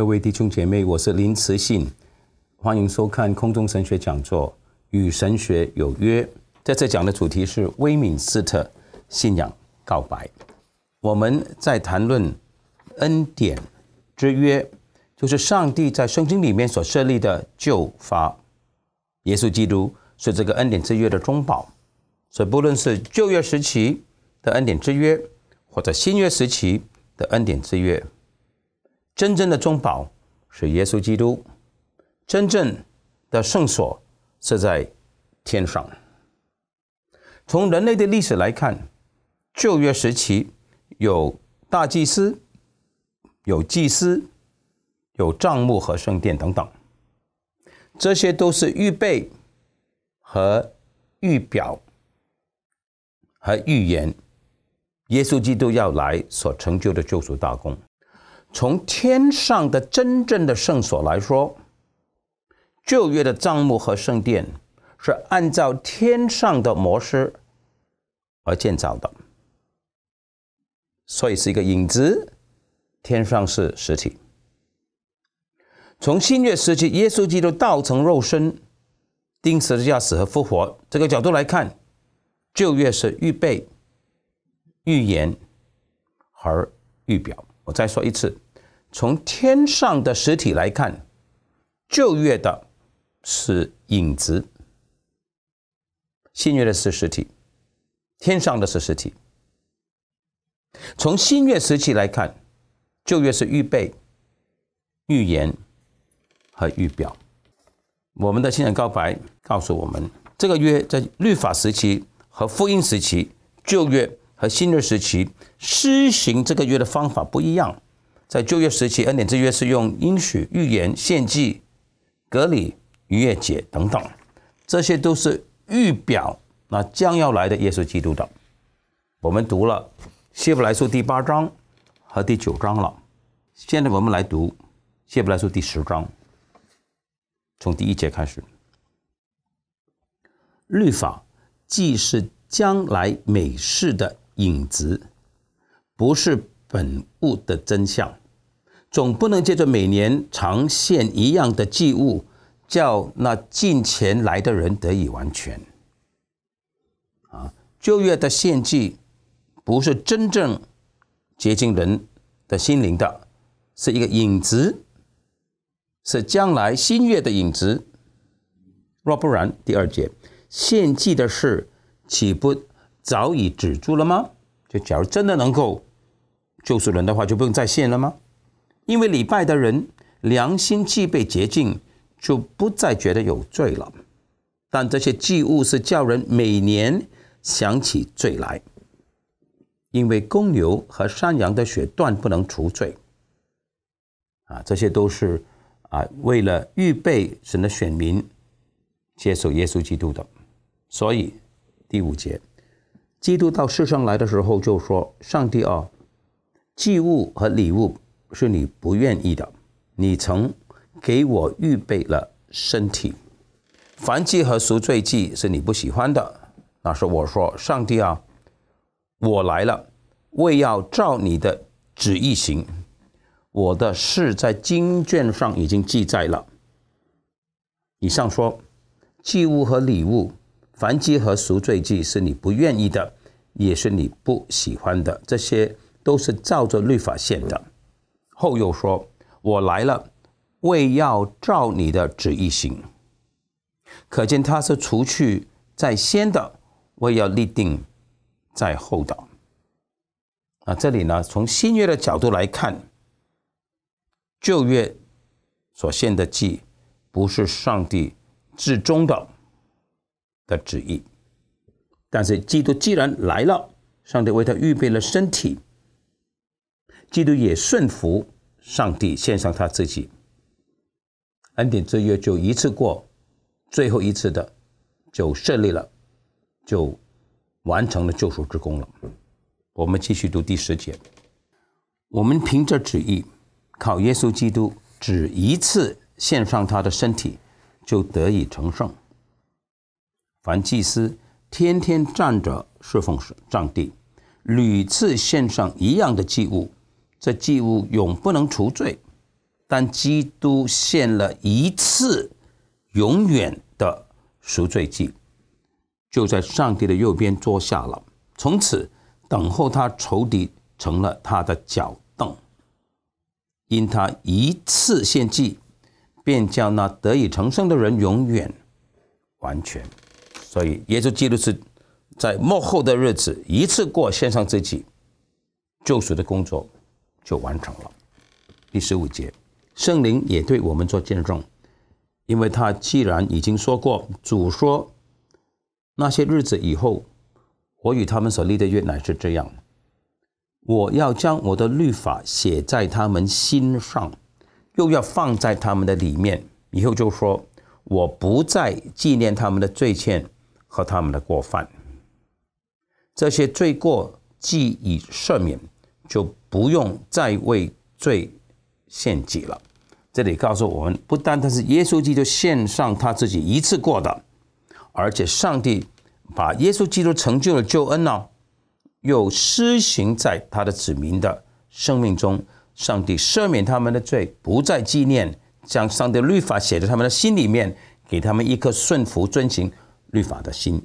各位弟兄姐妹，我是林慈信，欢迎收看空中神学讲座《与神学有约》。这次讲的主题是《威敏斯特信仰告白》。我们在谈论恩典之约，就是上帝在圣经里面所设立的旧法。耶稣基督是这个恩典之约的中保，所以不论是旧约时期的恩典之约，或者新约时期的恩典之约。真正的中宝是耶稣基督，真正的圣所是在天上。从人类的历史来看，旧约时期有大祭司、有祭司、有帐幕和圣殿等等，这些都是预备和预表和预言耶稣基督要来所成就的救赎大功。从天上的真正的圣所来说，旧约的帐幕和圣殿是按照天上的模式而建造的，所以是一个影子，天上是实体。从新月时期耶稣基督道成肉身、钉十字架死和复活这个角度来看，旧约是预备、预言和预表。我再说一次，从天上的实体来看，旧月的是影子，新月的是实体，天上的是实体。从新月时期来看，旧月是预备、预言和预表。我们的信仰告白告诉我们，这个月在律法时期和福音时期，旧月。和新约时期施行这个约的方法不一样，在旧约时期，恩典之约是用应许、预言、献祭、隔离、逾越节等等，这些都是预表那将要来的耶稣基督的。我们读了《希伯来书》第八章和第九章了，现在我们来读《希伯来书》第十章，从第一节开始，律法既是将来美事的。影子不是本物的真相，总不能借着每年常线一样的祭物，叫那近前来的人得以完全啊！旧月的献祭不是真正洁净人的心灵的，是一个影子，是将来新月的影子。若不然，第二节献祭的事岂不？早已止住了吗？就假如真的能够救赎人的话，就不用再献了吗？因为礼拜的人良心具备洁净，就不再觉得有罪了。但这些祭物是叫人每年想起罪来，因为公牛和山羊的血断不能除罪。啊，这些都是啊，为了预备神的选民接受耶稣基督的。所以第五节。基督到世上来的时候就说：“上帝啊，祭物和礼物是你不愿意的，你曾给我预备了身体，凡祭和赎罪祭是你不喜欢的。”那是我说：“上帝啊，我来了，为要照你的旨意行。我的事在经卷上已经记载了。”以上说，祭物和礼物。凡祭和赎罪祭是你不愿意的，也是你不喜欢的，这些都是照着律法献的。后又说：“我来了，为要照你的旨意行。”可见他是除去在先的，为要立定在后的。啊，这里呢，从新约的角度来看，旧约所献的祭不是上帝至终的。的旨意，但是基督既然来了，上帝为他预备了身体，基督也顺服上帝，献上他自己，恩典之约就一次过，最后一次的就设立了，就完成了救赎之功了。我们继续读第十节，我们凭着旨意，靠耶稣基督只一次献上他的身体，就得以成圣。凡祭司天天站着侍奉上帝，屡次献上一样的祭物，这祭物永不能除罪。但基督献了一次永远的赎罪祭，就在上帝的右边坐下了，从此等候他仇敌成了他的脚凳。因他一次献祭，便将那得以成圣的人永远完全。所以耶稣基督是在幕后的日子一次过献上自己，救赎的工作就完成了。第十五节，圣灵也对我们做见证，因为他既然已经说过，主说那些日子以后，我与他们所立的约乃是这样，我要将我的律法写在他们心上，又要放在他们的里面，以后就说我不再纪念他们的罪欠。和他们的过犯，这些罪过既已赦免，就不用再为罪献祭了。这里告诉我们，不单单是耶稣基督献上他自己一次过的，而且上帝把耶稣基督成就的救恩呢，又施行在他的子民的生命中。上帝赦免他们的罪，不再纪念，将上帝律法写在他们的心里面，给他们一颗顺服遵行。律法的心。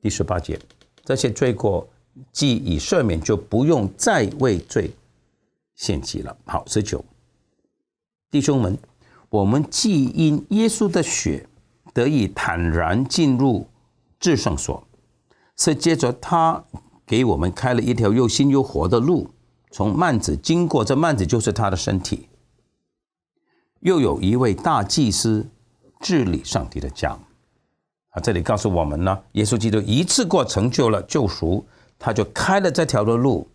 第十八节，这些罪过既已赦免，就不用再为罪献祭了。好，十九弟兄们，我们既因耶稣的血得以坦然进入至圣所，是接着他给我们开了一条又新又活的路，从幔子经过，这幔子就是他的身体。又有一位大祭司治理上帝的家。啊，这里告诉我们呢，耶稣基督一次过成就了救赎，他就开了这条的路，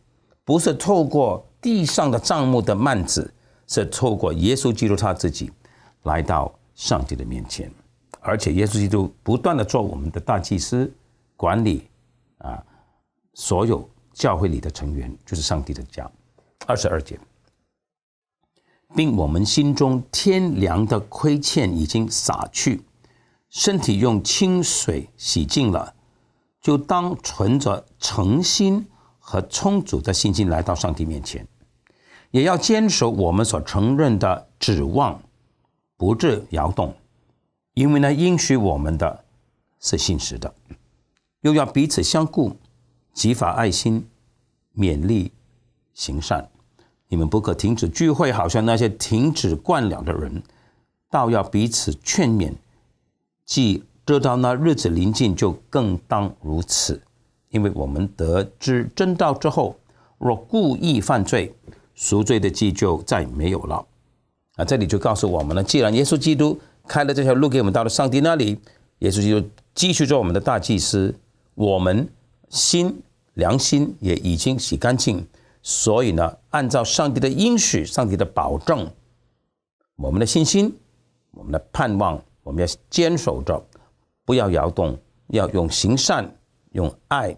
不是透过地上的帐目的幔子，是透过耶稣基督他自己来到上帝的面前，而且耶稣基督不断的做我们的大祭司，管理啊，所有教会里的成员就是上帝的家。二十二节，并我们心中天良的亏欠已经洒去。身体用清水洗净了，就当存着诚心和充足的信心来到上帝面前，也要坚守我们所承认的指望，不致摇动。因为呢，应许我们的，是信实的。又要彼此相顾，激发爱心，勉励行善。你们不可停止聚会，好像那些停止惯了的人，倒要彼此劝勉。即知道那日子临近，就更当如此，因为我们得知真道之后，若故意犯罪，赎罪的祭就再没有了。啊，这里就告诉我们了：既然耶稣基督开了这条路给我们到了上帝那里，耶稣基督继续做我们的大祭司。我们心良心也已经洗干净，所以呢，按照上帝的应许、上帝的保证，我们的信心、我们的盼望。我们要坚守着，不要摇动，要用行善、用爱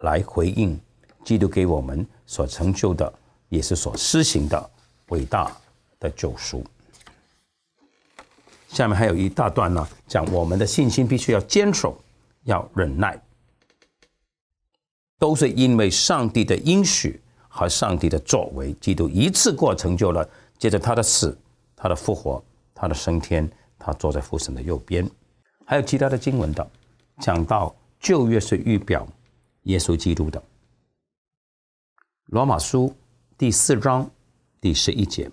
来回应基督给我们所成就的，也是所施行的伟大的救赎。下面还有一大段呢，讲我们的信心必须要坚守，要忍耐，都是因为上帝的应许和上帝的作为。基督一次过成就了，接着他的死、他的复活、他的升天。他坐在副神的右边，还有其他的经文的讲到旧约是预表耶稣基督的，《罗马书》第四章第十一节，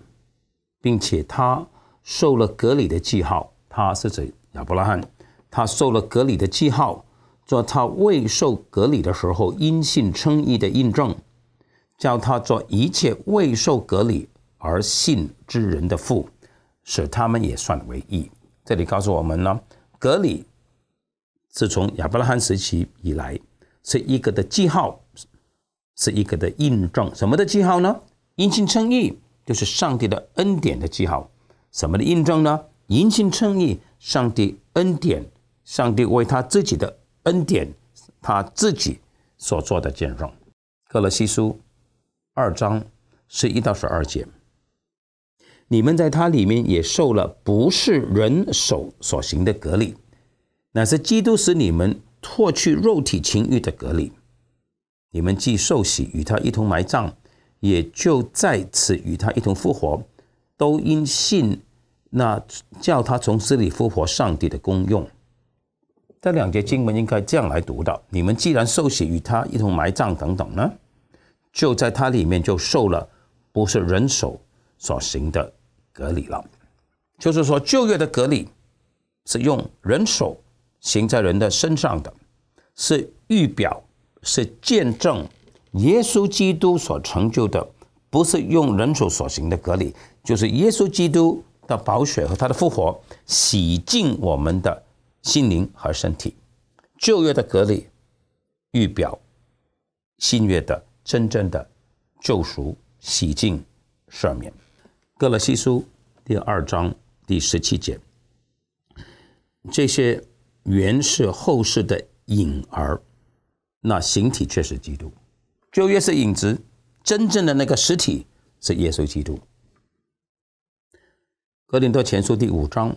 并且他受了隔离的记号，他是指亚伯拉罕，他受了隔离的记号，做他未受隔离的时候因信称义的印证，叫他做一切未受隔离而信之人的父，使他们也算为义。这里告诉我们呢，格里自从亚伯拉罕时期以来，是一个的记号，是一个的印证。什么的记号呢？殷勤称意，就是上帝的恩典的记号。什么的印证呢？殷勤称意，上帝恩典，上帝为他自己的恩典，他自己所做的见证。哥罗西书二章十一到十二节。你们在它里面也受了不是人手所行的隔离，乃是基督使你们脱去肉体情欲的隔离。你们既受洗与他一同埋葬，也就在此与他一同复活，都因信那叫他从死里复活上帝的功用。这两节经文应该这样来读的：你们既然受洗与他一同埋葬，等等呢，就在他里面就受了不是人手所行的。隔离了，就是说，旧约的隔离是用人手行在人的身上的，是预表，是见证耶稣基督所成就的，不是用人手所行的隔离，就是耶稣基督的宝血和他的复活洗净我们的心灵和身体。旧约的隔离预表新约的真正的救赎、洗净、赦免。哥罗西书第二章第十七节，这些原是后世的影儿，那形体却是基督。旧约是影子，真正的那个实体是耶稣基督。格林多前书第五章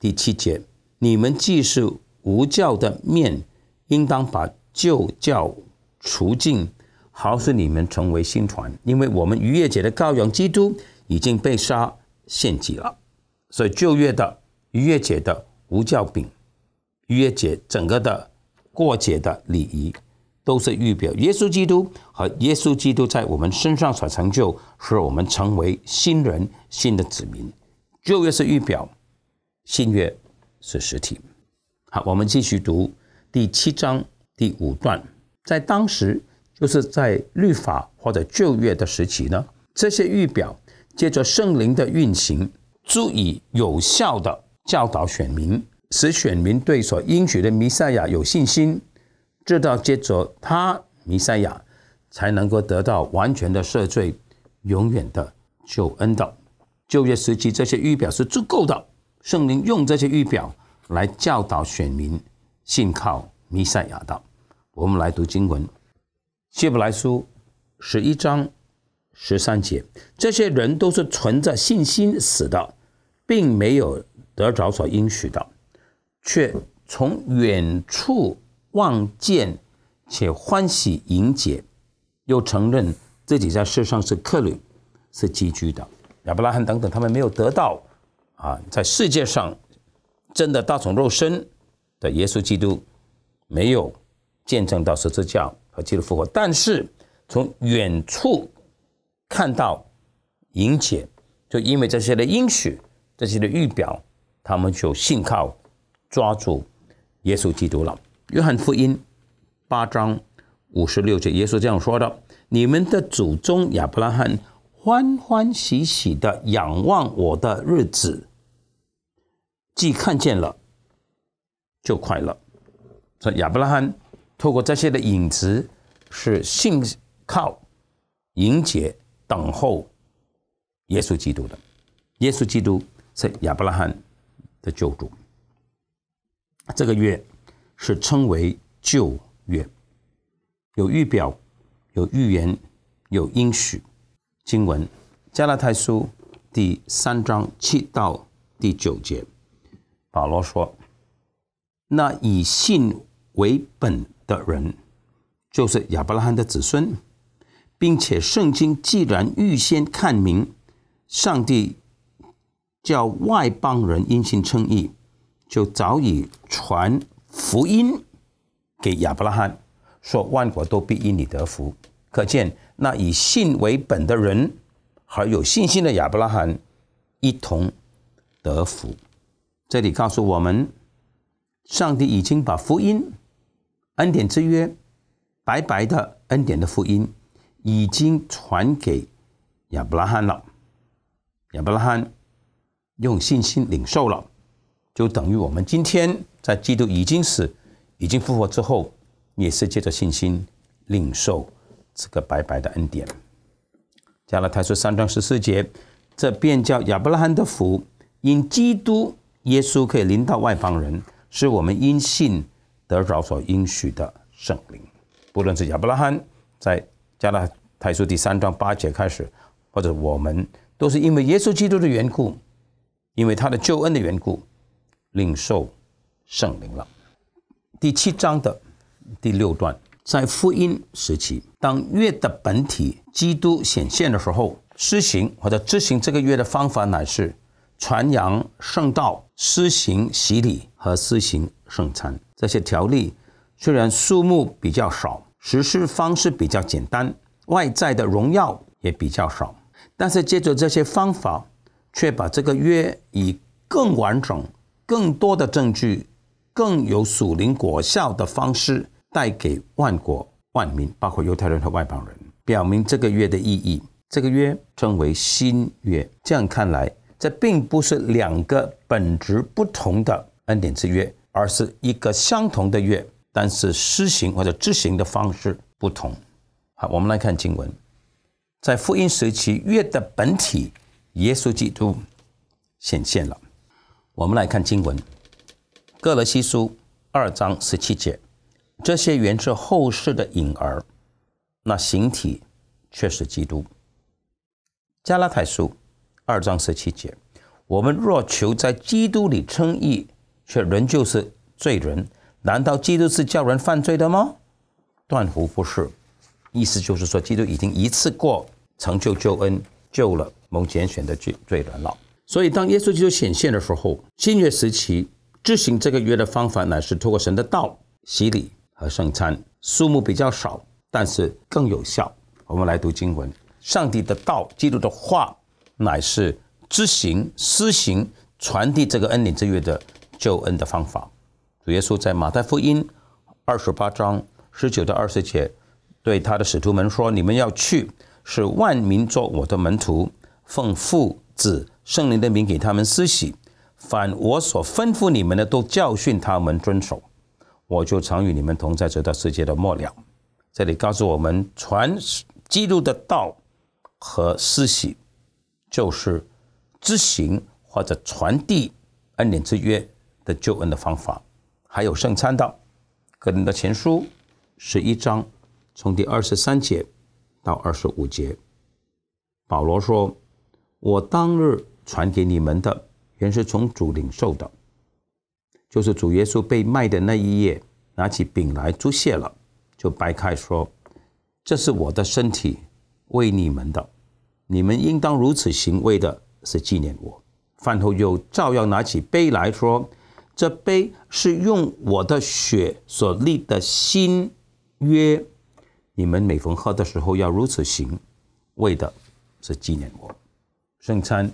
第七节，你们既是无教的面，应当把旧教除尽，好使你们成为新团。因为我们逾越节的羔羊基督。已经被杀献祭了，所以旧约的逾越节的无酵饼、逾越节整个的过节的礼仪都是预表耶稣基督和耶稣基督在我们身上所成就，使我们成为新人、新的子民。旧约是预表，新约是实体。好，我们继续读第七章第五段，在当时就是在律法或者旧约的时期呢，这些预表。借着圣灵的运行，足以有效的教导选民，使选民对所应许的弥赛亚有信心。直到借着他弥赛亚，才能够得到完全的赦罪、永远的救恩的旧约时期，这些预表是足够的。圣灵用这些预表来教导选民信靠弥赛亚的。我们来读经文，希伯来书十一章。十三节，这些人都是存着信心死的，并没有得着所应许的，却从远处望见，且欢喜迎接，又承认自己在世上是客旅，是寄居的。亚伯拉罕等等，他们没有得到啊，在世界上真的大从肉身的耶稣基督，没有见证到十字架和基督复活，但是从远处。看到迎接，就因为这些的应许，这些的预表，他们就信靠抓住耶稣基督了。约翰福音八章五十六节，耶稣这样说的：“你们的祖宗亚伯拉罕欢欢喜喜的仰望我的日子，既看见了，就快乐。”这亚伯拉罕透过这些的影子，是信靠迎接。等候耶稣基督的，耶稣基督是亚伯拉罕的救主。这个月是称为旧月，有预表，有预言，有应许。经文《加拉太书》第三章七到第九节，保罗说：“那以信为本的人，就是亚伯拉罕的子孙。”并且圣经既然预先看明，上帝叫外邦人因信称义，就早已传福音给亚伯拉罕，说万国都必因你得福。可见那以信为本的人，和有信心的亚伯拉罕一同得福。这里告诉我们，上帝已经把福音恩典之约白白的恩典的福音。已经传给亚伯拉罕了，亚伯拉罕用信心领受了，就等于我们今天在基督已经死、已经复活之后，也是借着信心领受这个白白的恩典。加拉太书三章十四节，这便叫亚伯拉罕的福，因基督耶稣可以临到外邦人，是我们因信得饶所应许的圣灵。不论是亚伯拉罕在。加拉太书第三章八节开始，或者我们都是因为耶稣基督的缘故，因为他的救恩的缘故，领受圣灵了。第七章的第六段，在福音时期，当月的本体基督显现的时候，施行或者执行这个月的方法乃是传扬圣道、施行洗礼和施行圣餐。这些条例虽然数目比较少。实施方式比较简单，外在的荣耀也比较少，但是借助这些方法，却把这个约以更完整、更多的证据、更有属灵果效的方式带给万国万民，包括犹太人和外邦人，表明这个约的意义。这个约称为新约。这样看来，这并不是两个本质不同的恩典之约，而是一个相同的约。但是施行或者执行的方式不同。好，我们来看经文，在福音时期，月的本体耶稣基督显现了。我们来看经文，《哥罗西书》二章十七节，这些源自后世的影儿，那形体却是基督。《加拉太书》二章十七节，我们若求在基督里称义，却仍旧是罪人。难道基督是叫人犯罪的吗？断乎不是，意思就是说，基督已经一次过成就救恩，救了蒙拣选的罪罪人了。所以，当耶稣基督显现的时候，新约时期执行这个约的方法乃是透过神的道、洗礼和圣餐，数目比较少，但是更有效。我们来读经文：上帝的道，基督的话，乃是执行施行、传递这个恩典之约的救恩的方法。耶稣在马太福音二十八章十九到二十节，对他的使徒们说：“你们要去，是万民做我的门徒，奉父子圣灵的名给他们施洗，凡我所吩咐你们的，都教训他们遵守。我就常与你们同在，直到世界的末了。”这里告诉我们，传基督的道和施洗，就是执行或者传递恩典之约的救恩的方法。还有圣餐的，可林的前书十一章，从第二十三节到二十五节，保罗说：“我当日传给你们的，原是从主领受的，就是主耶稣被卖的那一夜，拿起饼来祝谢了，就掰开说：‘这是我的身体，为你们的，你们应当如此行，为的是纪念我。’饭后又照样拿起杯来说。”这杯是用我的血所立的新约，你们每逢喝的时候要如此行，为的是纪念我。圣餐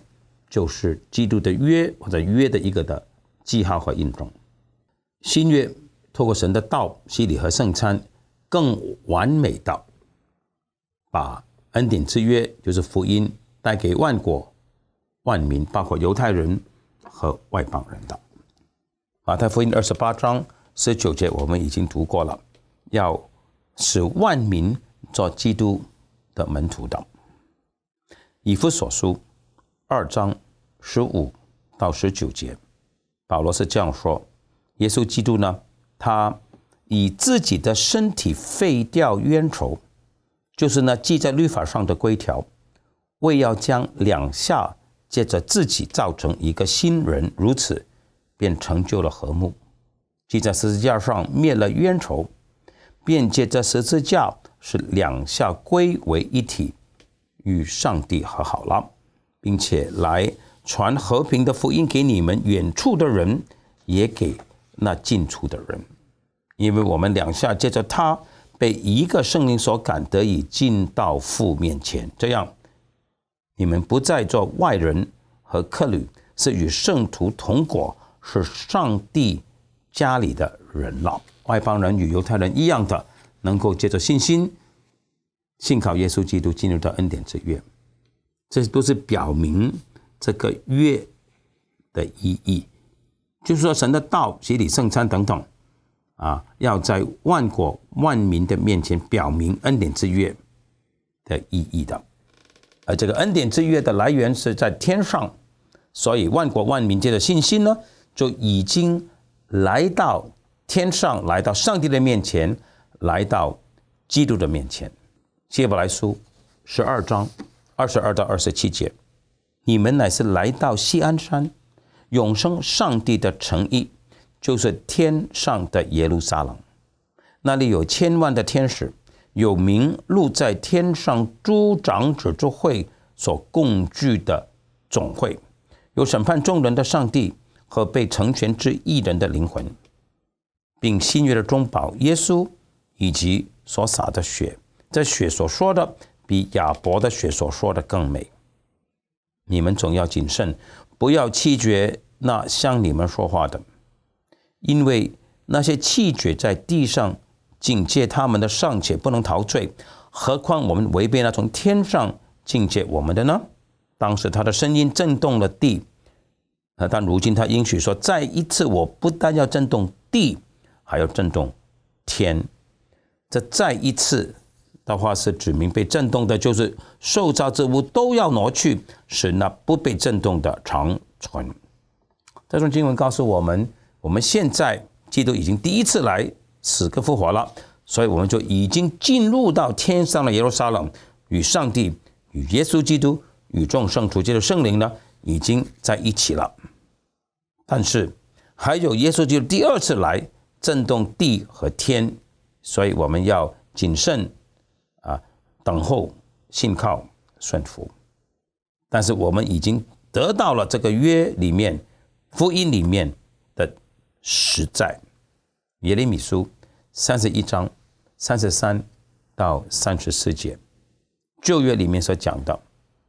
就是基督的约或者约的一个的记号和印证。新约透过神的道、洗礼和圣餐，更完美的把恩典之约，就是福音，带给万国、万民，包括犹太人和外邦人的。马太福音二十八章十九节，我们已经读过了，要使万民做基督的门徒的。以弗所书二章十五到十九节，保罗是这样说：耶稣基督呢？他以自己的身体废掉冤仇，就是呢记在律法上的规条，为要将两下借着自己造成一个新人，如此。便成就了和睦，既在十字架上灭了冤仇，便借着十字架使两下归为一体，与上帝和好了，并且来传和平的福音给你们远处的人，也给那近处的人，因为我们两下借着他被一个圣灵所感，得以进到父面前，这样你们不再做外人和客旅，是与圣徒同果。是上帝家里的人了。外邦人与犹太人一样的，能够借着信心信靠耶稣基督，进入到恩典之约。这都是表明这个约的意义。就是说，神的道、洗礼、圣餐等等啊，要在万国万民的面前表明恩典之约的意义的。而这个恩典之约的来源是在天上，所以万国万民借的信心呢。就已经来到天上，来到上帝的面前，来到基督的面前。《希伯来书》十二章二十二到二十七节：“你们乃是来到锡安山，永生上帝的诚意，就是天上的耶路撒冷。那里有千万的天使，有名录在天上诸长者之会所共聚的总会，有审判众人的上帝。”和被成全之一人的灵魂，并新约的中保耶稣以及所洒的血，这血所说的比亚伯的血所说的更美。你们总要谨慎，不要气绝那向你们说话的，因为那些气绝在地上境界，他们的，尚且不能陶醉，何况我们违背那从天上境界我们的呢？当时他的声音震动了地。啊，但如今他应许说，再一次，我不但要震动地，还要震动天。这再一次的话，是指明被震动的，就是受造之物都要挪去，使那不被震动的长存。这段经文告诉我们，我们现在基督已经第一次来死刻复活了，所以我们就已经进入到天上的耶路撒冷，与上帝、与耶稣基督、与众圣徒，基督圣灵呢，已经在一起了。但是还有耶稣就第二次来震动地和天，所以我们要谨慎啊，等候信靠顺服。但是我们已经得到了这个约里面福音里面的实在。耶利米书三十一章三十三到三十四节旧约里面所讲的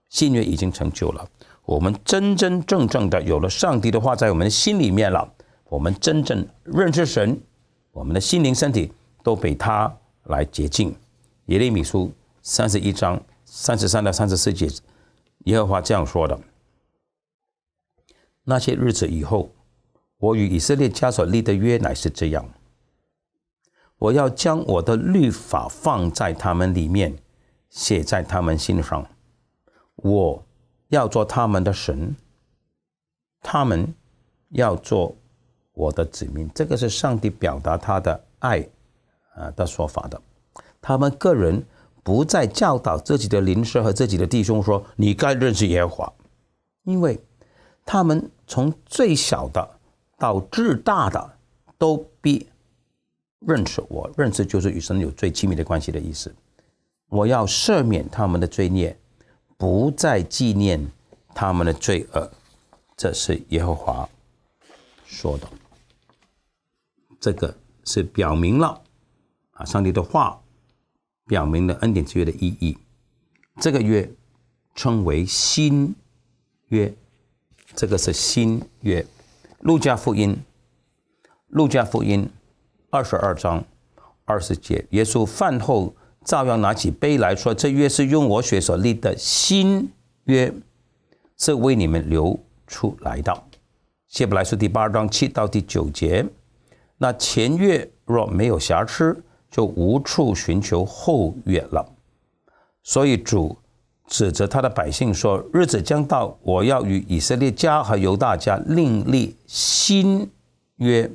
信约已经成就了。我们真真正正的有了上帝的话在我们心里面了。我们真正认识神，我们的心灵、身体都被他来洁净。耶利米书三十一章三十三到三十四节，耶和华这样说的：那些日子以后，我与以色列家所立的约乃是这样，我要将我的律法放在他们里面，写在他们心上，我。要做他们的神，他们要做我的子民，这个是上帝表达他的爱啊的说法的。他们个人不再教导自己的邻舍和自己的弟兄说：“你该认识耶和华。”因为他们从最小的到至大的都必认识我，认识就是与神有最亲密的关系的意思。我要赦免他们的罪孽。不再纪念他们的罪恶，这是耶和华说的。这个是表明了啊，上帝的话表明了恩典之约的意义。这个约称为新约，这个是新约。路加福音，路加福音二十二章二十节，耶稣饭后。照样拿起杯来说：“这约是用我血所立的新约，是为你们流出来的。”希伯来书第八章七到第九节。那前约若没有瑕疵，就无处寻求后约了。所以主指责他的百姓说：“日子将到，我要与以色列家和犹大家另立新约，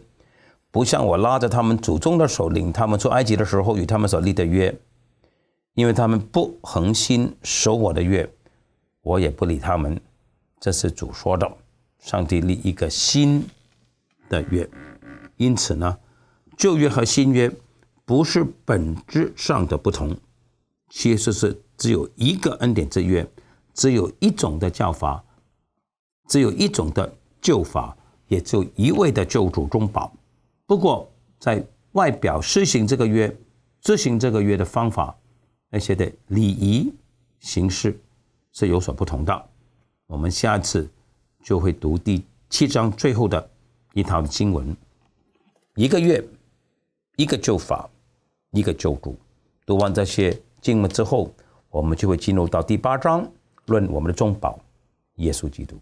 不像我拉着他们祖宗的手领他们出埃及的时候与他们所立的约。”因为他们不恒心守我的约，我也不理他们。这是主说的。上帝立一个新的约，因此呢，旧约和新约不是本质上的不同，其实是只有一个恩典之约，只有一种的教法，只有一种的旧法，也只有一位的救主中保。不过，在外表施行这个约、执行这个约的方法。那些的礼仪形式是有所不同的。我们下次就会读第七章最后的一堂经文，一个月一个旧法，一个旧读。读完这些经文之后，我们就会进入到第八章论我们的宗宝——耶稣基督。